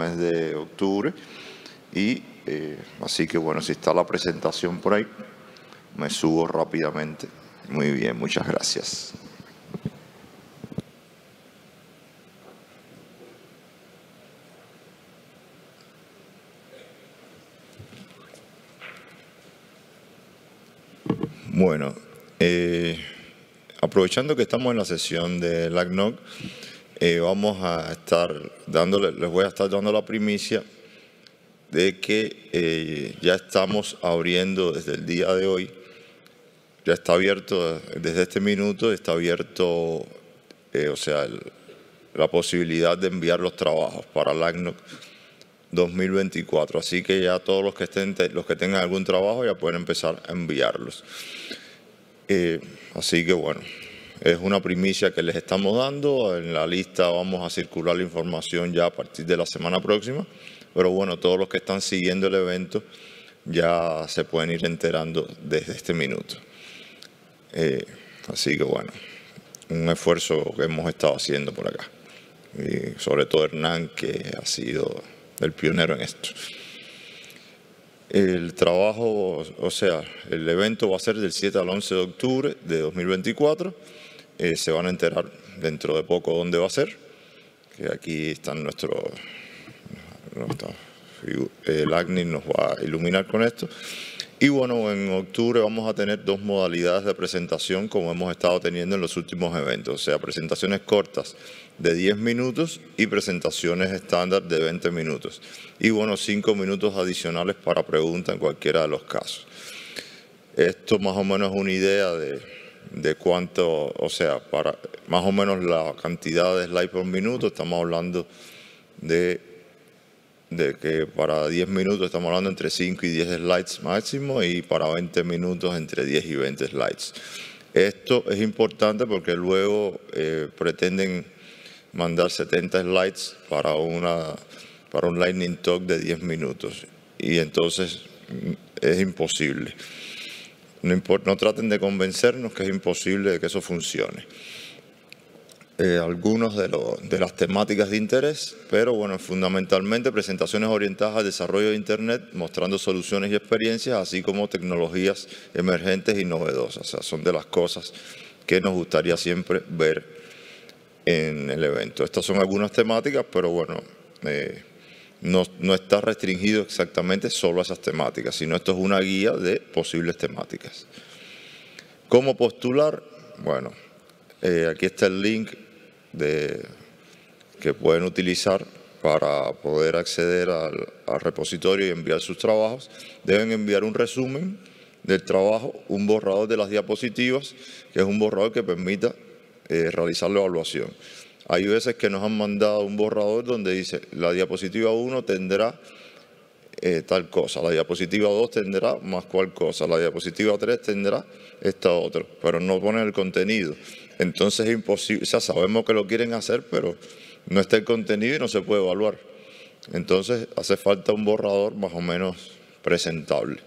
mes de octubre. Y eh, así que bueno, si está la presentación por ahí, me subo rápidamente. Muy bien, muchas gracias. Bueno, eh, aprovechando que estamos en la sesión del ACNOC, eh, vamos a estar dándole, les voy a estar dando la primicia de que eh, ya estamos abriendo desde el día de hoy, ya está abierto desde este minuto, está abierto, eh, o sea, la posibilidad de enviar los trabajos para el ACNOC 2024. Así que ya todos los que estén, los que tengan algún trabajo ya pueden empezar a enviarlos. así que bueno, es una primicia que les estamos dando. En la lista vamos a circular la información ya a partir de la semana próxima. Pero bueno, todos los que están siguiendo el evento ya se pueden ir enterando desde este minuto. Eh, así que bueno, un esfuerzo que hemos estado haciendo por acá. Y sobre todo Hernán, que ha sido el pionero en esto. El trabajo, o sea, el evento va a ser del 7 al 11 de octubre de 2024. Eh, se van a enterar dentro de poco dónde va a ser, que aquí están nuestro... el ACNIR nos va a iluminar con esto. Y bueno, en octubre vamos a tener dos modalidades de presentación como hemos estado teniendo en los últimos eventos, o sea, presentaciones cortas de 10 minutos y presentaciones estándar de 20 minutos. Y bueno, 5 minutos adicionales para preguntas en cualquiera de los casos. Esto más o menos es una idea de, de cuánto, o sea, para más o menos la cantidad de slides por minuto, estamos hablando de, de que para 10 minutos estamos hablando entre 5 y 10 slides máximo y para 20 minutos entre 10 y 20 slides. Esto es importante porque luego eh, pretenden mandar 70 slides para, una, para un lightning talk de 10 minutos y entonces mm, es imposible. No, no traten de convencernos que es imposible que eso funcione. Eh, algunas de, de, las temáticas de interés, pero bueno, fundamentalmente presentaciones orientadas al desarrollo de Internet, mostrando soluciones y experiencias, así como tecnologías emergentes y novedosas. O sea, son de las cosas que nos gustaría siempre ver en el evento. Estas son algunas temáticas, pero bueno, eh, no, está restringido exactamente solo a esas temáticas, sino esto es una guía de posibles temáticas. ¿Cómo postular? Bueno, eh, aquí está el link que pueden utilizar para poder acceder al, repositorio y enviar sus trabajos. Deben enviar un resumen del trabajo, un borrador de las diapositivas, que es un borrador que permita eh, realizar la evaluación. Hay veces que nos han mandado un borrador donde dice, la diapositiva 1 tendrá eh, tal cosa, la diapositiva 2 tendrá más cual cosa, la diapositiva 3 tendrá esta otra, pero no ponen el contenido. Entonces es imposible, o sea, sabemos que lo quieren hacer, pero no está el contenido y no se puede evaluar. Entonces hace falta un borrador más o menos presentable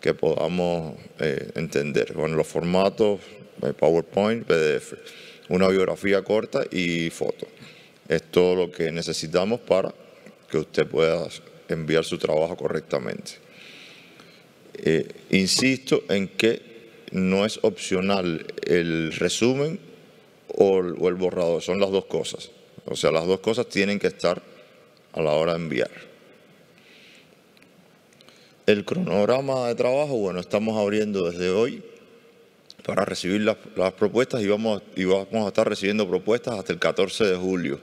que podamos eh, entender con bueno, los formatos eh, PowerPoint, PDF una biografía corta y foto. Es todo lo que necesitamos para que usted pueda enviar su trabajo correctamente. Eh, insisto en que no es opcional el resumen o el, o el borrador, son las dos cosas. O sea, las dos cosas tienen que estar a la hora de enviar. El cronograma de trabajo, bueno, estamos abriendo desde hoy para recibir las, propuestas y vamos, y vamos a estar recibiendo propuestas hasta el 14 de julio.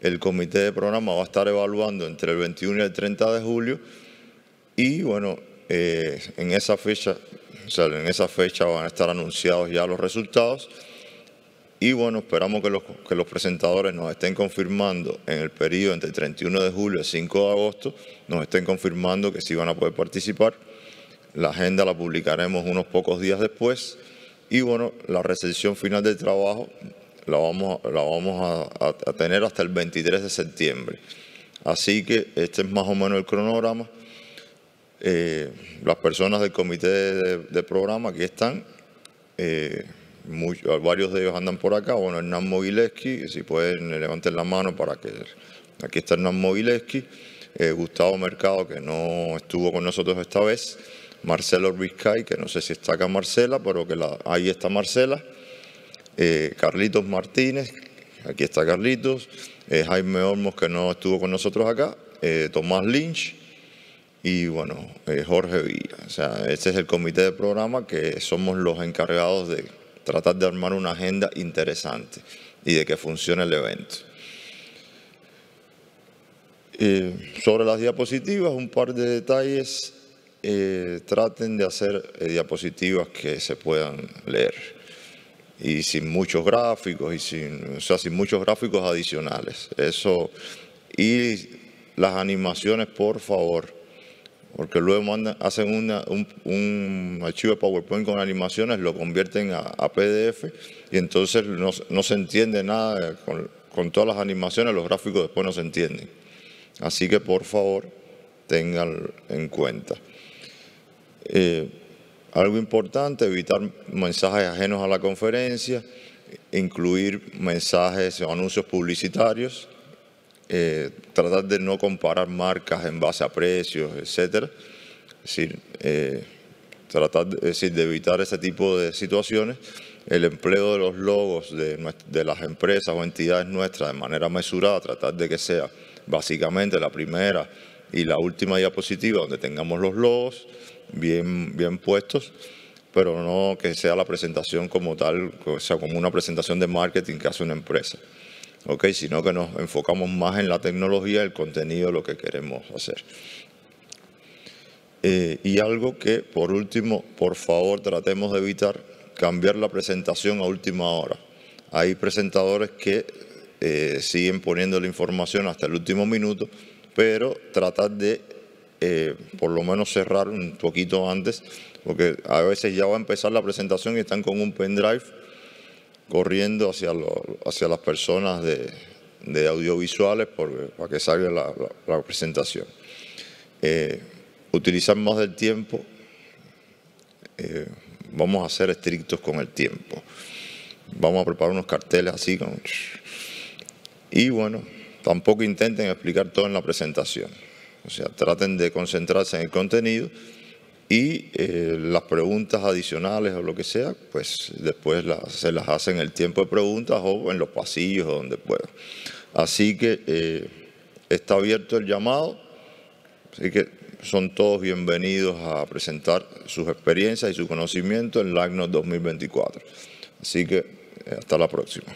El comité de programa va a estar evaluando entre el 21 y el 30 de julio y bueno, eh, en esa fecha, o sea, en esa fecha van a estar anunciados ya los resultados. Y bueno, esperamos que los, que los presentadores nos estén confirmando en el periodo entre el 31 de julio y el 5 de agosto, nos estén confirmando que sí van a poder participar. La agenda la publicaremos unos pocos días después y bueno, la recepción final del trabajo la vamos, la vamos a, tener hasta el 23 de septiembre. Así que este es más o menos el cronograma. Eh, las personas del comité de, programa que están, eh, varios de ellos andan por acá, bueno, Hernán Mogileski, si pueden levanten la mano para que... Aquí está Hernán Mogileski, eh, Gustavo Mercado, que no estuvo con nosotros esta vez, Marcelo Orbizcay, que no sé si está acá Marcela, pero que ahí está Marcela, eh, Carlitos Martínez, aquí está Carlitos, eh, Jaime Olmos, que no estuvo con nosotros acá, eh, Tomás Lynch y bueno, Jorge Villa. O sea, este es el comité de programa que somos los encargados de tratar de armar una agenda interesante y de que funcione el evento. sobre las diapositivas, un par de detalles eh, traten de hacer eh, diapositivas que se puedan leer y sin muchos gráficos y sin, o sea, sin muchos gráficos adicionales. Eso y las animaciones, por favor, porque luego hacen un, archivo de PowerPoint con animaciones, lo convierten a, PDF y entonces no, se entiende nada con, con todas las animaciones, los gráficos después no se entienden. Así que por favor, tengan en cuenta. Eh, algo importante, evitar mensajes ajenos a la conferencia, incluir mensajes o anuncios publicitarios, eh, tratar de no comparar marcas en base a precios, etcétera. Es decir, eh, tratar de evitar ese tipo de situaciones. El empleo de los logos de las empresas o entidades nuestras de manera mesurada, tratar de que sea básicamente la primera y la última diapositiva donde tengamos los logos bien, bien puestos, pero no que sea la presentación como tal, o sea, como una presentación de marketing que hace una empresa. sino que nos enfocamos más en la tecnología, el contenido, lo que queremos hacer. Eh, y algo que, por último, por favor tratemos de evitar, cambiar la presentación a última hora. Hay presentadores que eh, siguen poniendo la información hasta el último minuto, pero tratar de eh, por lo menos cerrar un poquito antes, porque a veces ya va a empezar la presentación y están con un pendrive corriendo hacia, hacia las personas de, audiovisuales para que salga la, presentación. Eh, utilizar más del tiempo, eh, vamos a ser estrictos con el tiempo. Vamos a preparar unos carteles así. Y bueno, tampoco intenten explicar todo en la presentación. O sea, traten de concentrarse en el contenido y eh, las preguntas adicionales o lo que sea, pues después se las hacen en el tiempo de preguntas o en los pasillos o donde pueda. Así que eh, está abierto el llamado, así que son todos bienvenidos a presentar sus experiencias y su conocimiento en LACNOS 2024. Así que eh, hasta la próxima.